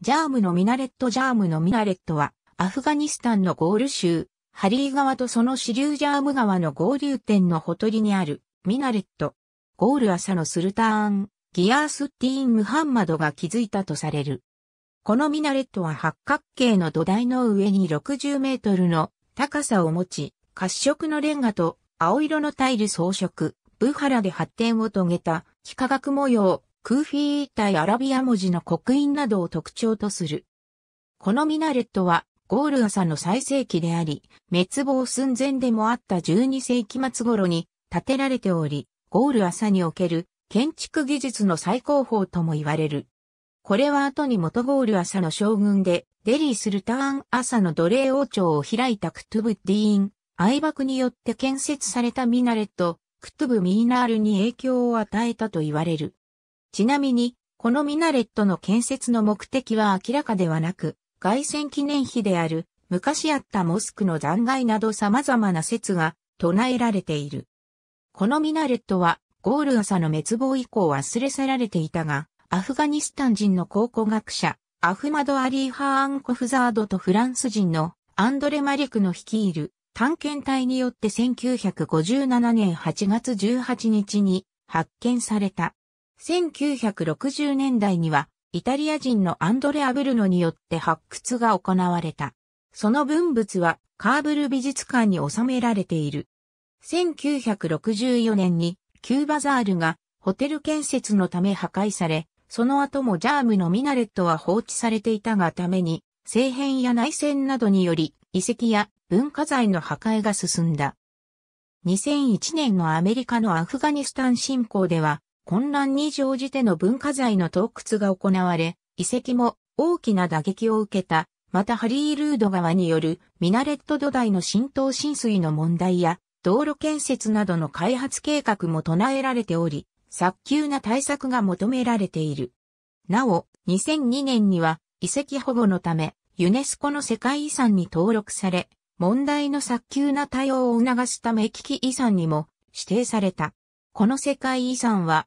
ジャームのミナレットジャームのミナレットは、アフガニスタンのゴール州、ハリー川とその支流ジャーム川の合流点のほとりにある、ミナレット。ゴール朝のスルターン、ギアースティーン・ムハンマドが築いたとされる。このミナレットは八角形の土台の上に60メートルの高さを持ち、褐色のレンガと青色のタイル装飾、ブハラで発展を遂げた幾何学模様、クーフィー一体アラビア文字の刻印などを特徴とする。このミナレットはゴール朝の最盛期であり、滅亡寸前でもあった12世紀末頃に建てられており、ゴール朝における建築技術の最高峰とも言われる。これは後に元ゴール朝の将軍で、デリー・スルターン朝の奴隷王朝を開いたクトゥブ・ディーン、愛爆によって建設されたミナレット、クトゥブ・ミーナールに影響を与えたと言われる。ちなみに、このミナレットの建設の目的は明らかではなく、凱旋記念碑である、昔あったモスクの残骸など様々な説が唱えられている。このミナレットは、ゴール朝の滅亡以降忘れ去られていたが、アフガニスタン人の考古学者、アフマド・アリー・ハーン・コフザードとフランス人のアンドレ・マリクの率いる探検隊によって1957年8月18日に発見された。1960年代には、イタリア人のアンドレア・ブルノによって発掘が行われた。その文物は、カーブル美術館に収められている。1964年に、キューバザールが、ホテル建設のため破壊され、その後もジャームのミナレットは放置されていたがために、政変や内戦などにより、遺跡や文化財の破壊が進んだ。2001年のアメリカのアフガニスタン侵攻では、混乱に乗じての文化財の洞窟が行われ、遺跡も大きな打撃を受けた。またハリールード川によるミナレット土台の浸透浸水の問題や道路建設などの開発計画も唱えられており、早急な対策が求められている。なお、2002年には遺跡保護のためユネスコの世界遺産に登録され、問題の早急な対応を促すため危機遺産にも指定された。この世界遺産は